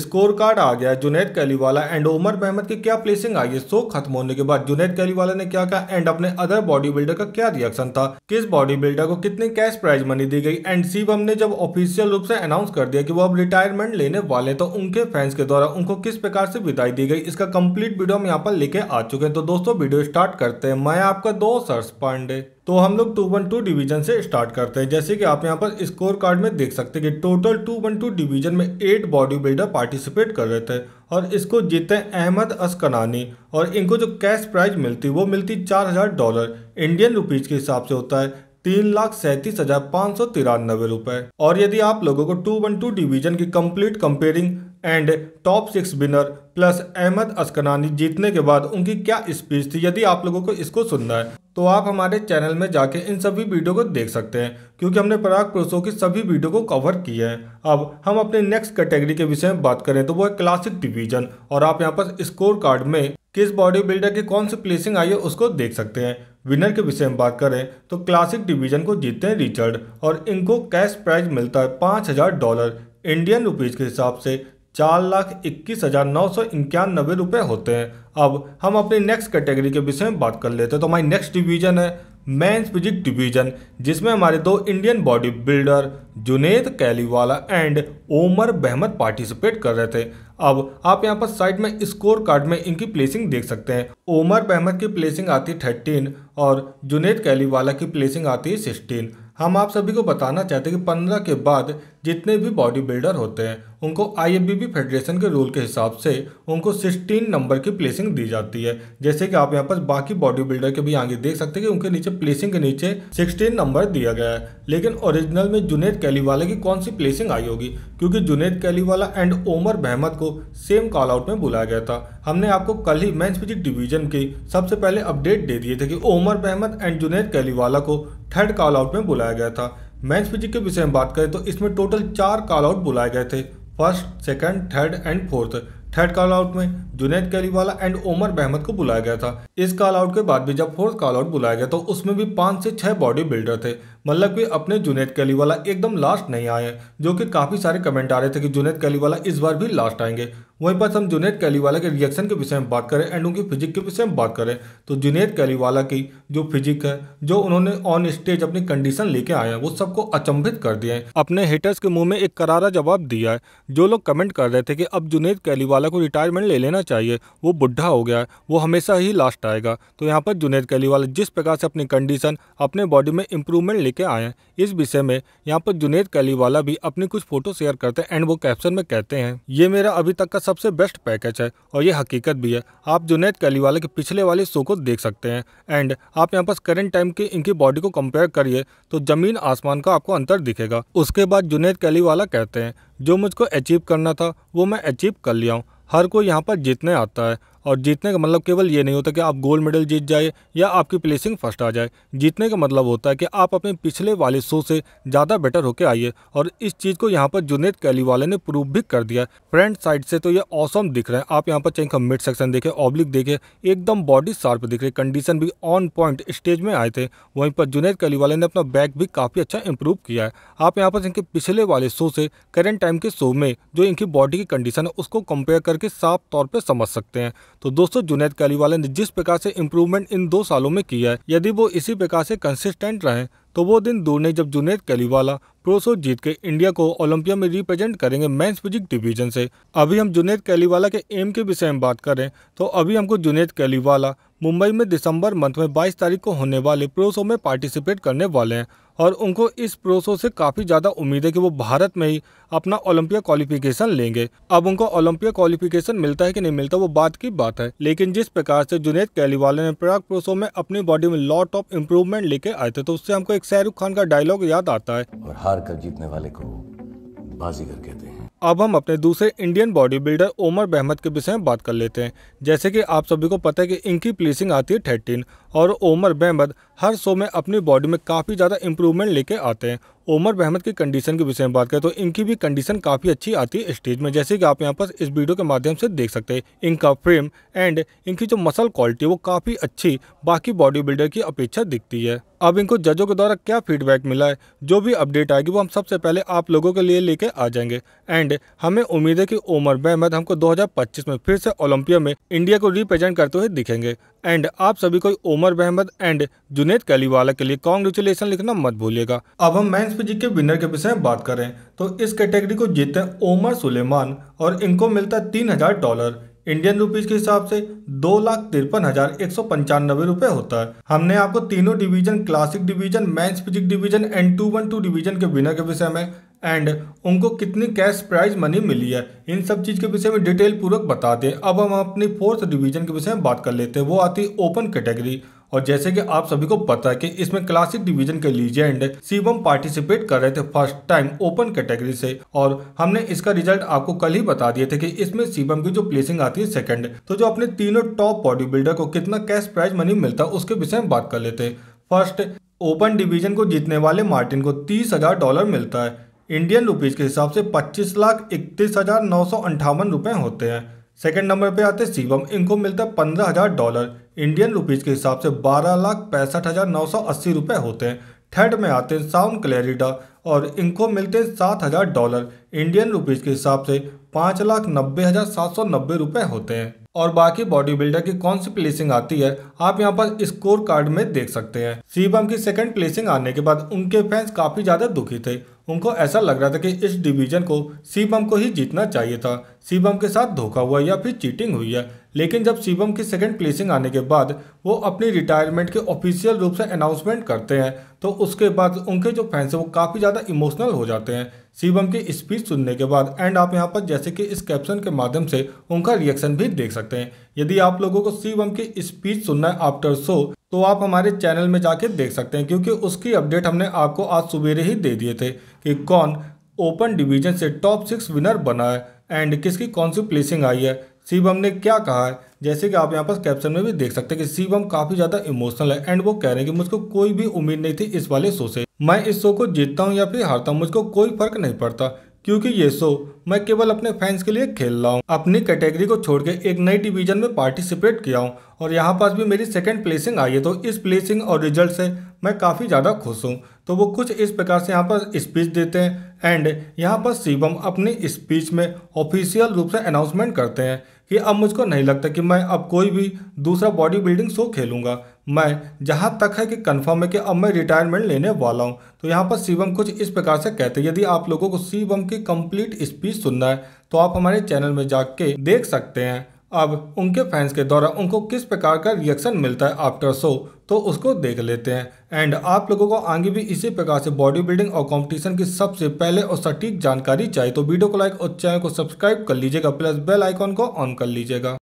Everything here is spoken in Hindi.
स्कोर कार्ड आ गया जुनेद कैलीवाला एंड उमर महमद की क्या प्लेसिंग आई है सो खत्म होने के बाद जुनेद कैलीवाला ने क्या कहा एंड अपने अदर बॉडी बिल्डर का क्या रिएक्शन था किस बॉडी बिल्डर को कितनी कैश प्राइज मनी दी गई एंड शिवम ने जब ऑफिशियल रूप से अनाउंस कर दिया कि वो अब रिटायरमेंट लेने वाले तो उनके फैंस के द्वारा उनको किस प्रकार से विदाई दी गई इसका कम्प्लीट वीडियो हम यहाँ पर लेके आ चुके हैं तो दोस्तों वीडियो स्टार्ट करते हैं मैं आपका दोस्त हर्ष पांडे तो हम लोग टू वन टू डिवीजन से स्टार्ट करते हैं जैसे कि आप यहाँ पर स्कोर कार्ड में देख सकते हैं कि total two one two division में एट बॉडी बिल्डर पार्टिसिपेट कर रहे थे और इसको जीते अहमद असकनानी और इनको जो कैश प्राइज मिलती वो मिलती चार हज़ार डॉलर इंडियन रुपीज़ के हिसाब से होता है तीन लाख सैंतीस हजार पाँच सौ तिरानबे रुपए और यदि आप लोगों को टू वन टू डिवीजन की complete comparing and top six winner plus Ahmed Ashkanani जीतने के बाद उनकी क्या स्पीच थी यदि आप लोगों को इसको सुनना है तो आप हमारे चैनल में जाके इन सभी वीडियो को देख सकते हैं क्योंकि हमने पराग पुरुषों की सभी वीडियो को कवर की है अब हम अपने नेक्स्ट कैटेगरी के विषय में बात करें तो वो है क्लासिक डिवीजन और आप यहाँ पर स्कोर कार्ड में किस बॉडी बिल्डर की कौन सी प्लेसिंग आई है उसको देख सकते हैं विनर के विषय में बात करें तो क्लासिक डिवीजन को जीतते हैं रिचर्ड और इनको कैश प्राइज मिलता है पाँच हज़ार डॉलर इंडियन रुपीज़ के हिसाब से चार लाख इक्कीस हज़ार नौ सौ इक्यानबे रुपये होते हैं अब हम अपनी नेक्स्ट कैटेगरी के विषय में बात कर लेते हैं तो हमारी नेक्स्ट डिवीज़न है मेंस फिजिक डिवीज़न जिसमें हमारे दो Indian body builder Junaid Kaliwala and Omar Bahmad participate कर रहे थे अब आप यहाँ पर साइड में स्कोर कार्ड में इनकी प्लेसिंग देख सकते हैं ओमर बहमद की प्लेसिंग आती है थर्टीन और जुनेद कैलीवाला की प्लेसिंग आती है सिक्सटीन हम आप सभी को बताना चाहते हैं कि पंद्रह के बाद जितने भी बॉडी बिल्डर होते हैं उनको आई फेडरेशन के रूल के हिसाब से उनको 16 नंबर की प्लेसिंग दी जाती है जैसे कि आप यहाँ पर बाकी बॉडी बिल्डर के भी आगे देख सकते हैं कि उनके नीचे प्लेसिंग के नीचे 16 नंबर दिया गया है लेकिन ओरिजिनल में जुनेद कैलीवाला की कौन सी प्लेसिंग आई होगी क्योंकि जुनेद कैलीवाला एंड ओमर बहमद को सेम कॉल आउट में बुलाया गया था हमने आपको कल ही मैं फिजिक डिवीजन की सबसे पहले अपडेट दे दिए थे कि ओमर बहमद एंड जुनेद कैलीवाला को थर्ड कॉल आउट में बुलाया गया था मैं फिजिक के विषय में बात करें तो इसमें टोटल चार कॉल आउट बुलाए गए थे first second third and fourth third call out में जुनेद कैलीवाला एंड ओमर बहमद को बुलाया गया था इस कॉल आउट के बाद भी जब फोर्थ कॉल आउट बुलाया गया तो उसमें भी पांच से छह बॉडी बिल्डर थे मतलब कि अपने जुनेद कैली वाला एकदम लास्ट नहीं आए जो कि काफ़ी सारे कमेंट आ रहे थे कि जुनेद कैली वाला इस बार भी लास्ट आएंगे वहीं पर हम जुनेद वाला के रिएक्शन के विषय में बात करें एंड उनकी फिजिक के विषय में बात करें तो जुनेद वाला की जो फिजिक है जो उन्होंने ऑन स्टेज अपनी कंडीशन लेके आए हैं वो सबको अचंभित कर दिए हैं अपने हेटर्स के मुंह में एक करारा जवाब दिया है जो लोग कमेंट कर रहे थे कि अब जुनेद वाला को रिटायरमेंट ले लेना चाहिए वो बुढ़ा हो गया है वो हमेशा ही लास्ट आएगा तो यहाँ पर जुनेद कैली वाला जिस प्रकार से अपनी कंडीशन अपने बॉडी में इंप्रूवमेंट लेके आए हैं इस विषय में यहाँ पर जुनेद कलीवाला भी अपनी कुछ फोटो शेयर करते हैं एंड वो कैप्शन में कहते हैं ये मेरा अभी तक का सबसे बेस्ट पैकेज है और ये हकीकत भी है आप जुनेद कलीवाला के पिछले वाले शो को देख सकते हैं एंड आप यहाँ पर करेंट टाइम की इनकी बॉडी को कम्पेयर करिए तो जमीन आसमान का आपको अंतर दिखेगा उसके बाद जुनेद कलीवाला कहते हैं जो मुझको अचीव करना था वो मैं अचीव कर लिया हूँ हर कोई यहाँ पर जीतने आता है और जीतने का मतलब केवल ये नहीं होता कि आप गोल्ड मेडल जीत जाए या आपकी प्लेसिंग फर्स्ट आ जाए जीतने का मतलब होता है कि आप अपने पिछले वाले शो से ज़्यादा बेटर होकर आइए और इस चीज़ को यहाँ पर जुनेद कैली वाले ने प्रूव भी कर दिया फ्रंट साइड से तो ये ऑसम दिख रहा है आप यहाँ पर चाहे मिड सेक्शन देखें ऑब्लिक देखें एकदम बॉडी शार्प दिख रही कंडीशन भी ऑन पॉइंट स्टेज में आए थे वहीं पर जुनेद कैली वाले ने अपना बैक भी काफ़ी अच्छा इंप्रूव किया है आप यहाँ पर इनके पिछले वाले शो से करेंट टाइम के शो में जो इनकी बॉडी की कंडीशन है उसको कंपेयर करके साफ तौर पर समझ सकते हैं तो दोस्तों जुनेद कलीवाला ने जिस प्रकार से इम्प्रूवमेंट इन दो सालों में किया है यदि वो इसी प्रकार से कंसिस्टेंट रहे तो वो दिन दूर नहीं जब जुनेद कलीवाला प्रोसो जीत के इंडिया को ओलंपिया में रिप्रेजेंट करेंगे मेंस फिजिक डिवीजन से अभी हम जुनेद कलीवाला के एम के विषय में बात करें तो अभी हमको जुनेद कैलीवाला मुंबई में दिसंबर मंथ में 22 तारीख को होने वाले प्रोसो में पार्टिसिपेट करने वाले हैं और उनको इस प्रोसो से काफ़ी ज़्यादा उम्मीद है कि वो भारत में ही अपना ओलंपिया क्वालिफिकेशन लेंगे अब उनको ओलंपिया क्वालिफिकेशन मिलता है कि नहीं मिलता वो बात की बात है लेकिन जिस प्रकार से जुनेद कैलीवाले ने प्राग प्रोसो में अपनी बॉडी में लॉट ऑफ इम्प्रूवमेंट लेके आए थे तो उससे हमको एक शाहरुख खान का डायलॉग याद आता है और हार कर जीतने वाले को बाजीगर कहते हैं अब हम अपने दूसरे Indian body builder Omar Bahmad के विषय में बात कर लेते हैं जैसे कि आप सभी को पता है कि इनकी प्लेसिंग आती है थर्टीन और ओमर बहमद हर शो में अपनी बॉडी में काफ़ी ज़्यादा इंप्रूवमेंट लेके आते हैं ओमर बहमद की कंडीशन के विषय में बात करें तो इनकी भी कंडीशन काफ़ी अच्छी आती है स्टेज में जैसे कि आप यहाँ पर इस वीडियो के माध्यम से देख सकते हैं इनका फ्रेम एंड इनकी जो मसल क्वालिटी है वो काफ़ी अच्छी बाकी बॉडी बिल्डर की अपेक्षा दिखती है अब इनको जजों के द्वारा क्या फीडबैक मिला है जो भी अपडेट आएगी वो हम सबसे पहले आप लोगों के लिए लेके आ जाएंगे एंड हमें उम्मीद है कि ओमर बहमद हमको 2025 में फिर से ओलंपिया में इंडिया को रिप्रेजेंट करते हुए दिखेंगे एंड आप सभी को उमर बहमद एंड जुनेद कलीवाला के लिए कॉन्ग्रेचुलेसन लिखना मत भूलिएगा अब हम मैं जी के विनर के विषय में बात करें तो इस कैटेगरी को जीते ओमर सुलेमान और इनको मिलता है तीन हजार डॉलर इंडियन रुपीज के हिसाब से दो लाख तिरपन हजार एक सौ पंचानबे रुपए होता है हमने आपको तीनों डिवीजन क्लासिक डिवीजन मैं physique division and two one two division के विनर के विषय में एंड उनको कितनी कैश प्राइज मनी मिली है इन सब चीज़ के विषय में डिटेल पूर्वक बताते हैं अब हम अपनी फोर्थ डिवीजन के विषय में बात कर लेते हैं वो आती है ओपन कैटेगरी और जैसे कि आप सभी को पता है कि इसमें क्लासिक डिवीजन के लीजेंड शिवम पार्टिसिपेट कर रहे थे फर्स्ट टाइम ओपन कैटेगरी से और हमने इसका रिजल्ट आपको कल ही बता दिए थे कि इसमें शिवम की जो प्लेसिंग आती है सेकंड तो जो अपने तीनों टॉप बॉडी बिल्डर को कितना कैश प्राइज मनी मिलता उसके विषय में बात कर लेते हैं फर्स्ट ओपन डिवीजन को जीतने वाले मार्टिन को तीस हजार डॉलर मिलता है इंडियन रुपीज़ के हिसाब से पच्चीस लाख इकतीस हज़ार नौ सौ अंठावन रुपए होते हैं सेकंड नंबर पे आते शिवम इनको मिलता है पंद्रह हज़ार डॉलर इंडियन रुपीज़ के हिसाब से बारह लाख पैंसठ हज़ार नौ सौ अस्सी रुपए होते हैं थर्ड में आते हैं साउंड क्लेरिडा और इनको मिलते हैं सात हज़ार डॉलर इंडियन रुपीज़ के हिसाब से पाँच लाख नब्बे हज़ार सात सौ नब्बे रुपए होते हैं और बाकी बॉडी बिल्डर की कौन सी प्लेसिंग आती है आप यहाँ पर स्कोर कार्ड में देख सकते हैं शिवम की सेकंड प्लेसिंग आने के बाद उनके फैंस काफ़ी ज़्यादा दुखी थे उनको ऐसा लग रहा था कि इस डिवीज़न को सीबम को ही जीतना चाहिए था सीबम के साथ धोखा हुआ या फिर चीटिंग हुई है लेकिन जब सीबम की सेकंड प्लेसिंग आने के बाद वो अपनी रिटायरमेंट के ऑफिशियल रूप से अनाउंसमेंट करते हैं तो उसके बाद उनके जो फैंस हैं वो काफ़ी ज़्यादा इमोशनल हो जाते हैं सीबम की स्पीच सुनने के बाद एंड आप यहाँ पर जैसे कि इस कैप्शन के माध्यम से उनका रिएक्शन भी देख सकते हैं यदि आप लोगों को सीबम की स्पीच सुनना है आफ्टर शो तो आप हमारे चैनल में जाके देख सकते हैं क्योंकि उसकी अपडेट हमने आपको आज सवेरे ही दे दिए थे कि कौन ओपन डिवीजन से टॉप सिक्स विनर बना है एंड किसकी कौन सी प्लेसिंग आई है शिवम ने क्या कहा है जैसे कि आप यहाँ पर कैप्शन में भी देख सकते हैं कि शिवम काफ़ी ज़्यादा इमोशनल है एंड वो कह रहे हैं कि मुझको कोई भी उम्मीद नहीं थी इस वाले शो से मैं इस शो को जीतता हूँ या फिर हारता हूँ मुझको कोई फर्क नहीं पड़ता क्योंकि ये शो मैं केवल अपने फैंस के लिए खेल रहा हूँ अपनी कैटेगरी को छोड़ के एक नई डिवीजन में पार्टिसिपेट किया हूँ और यहाँ पास भी मेरी सेकंड प्लेसिंग आई है तो इस प्लेसिंग और रिजल्ट से मैं काफ़ी ज़्यादा खुश हूँ तो वो कुछ इस प्रकार से यहाँ पर स्पीच देते हैं एंड यहाँ पर शिवम अपनी स्पीच में ऑफिशियल रूप से अनाउंसमेंट करते हैं कि अब मुझको नहीं लगता कि मैं अब कोई भी दूसरा बॉडी बिल्डिंग शो खेलूँगा मैं जहाँ तक है कि कंफर्म है कि अब मैं रिटायरमेंट लेने वाला हूँ तो यहाँ पर शिवम कुछ इस प्रकार से कहते हैं यदि आप लोगों को शिवम की कंप्लीट स्पीच सुनना है तो आप हमारे चैनल में जाके देख सकते हैं अब उनके फैंस के द्वारा उनको किस प्रकार का रिएक्शन मिलता है आफ्टर शो तो उसको देख लेते हैं एंड आप लोगों को आगे भी इसी प्रकार से बॉडी बिल्डिंग और कंपटीशन की सबसे पहले और सटीक जानकारी चाहिए तो वीडियो को लाइक और चैनल को सब्सक्राइब कर लीजिएगा प्लस बेल आइकॉन को ऑन कर लीजिएगा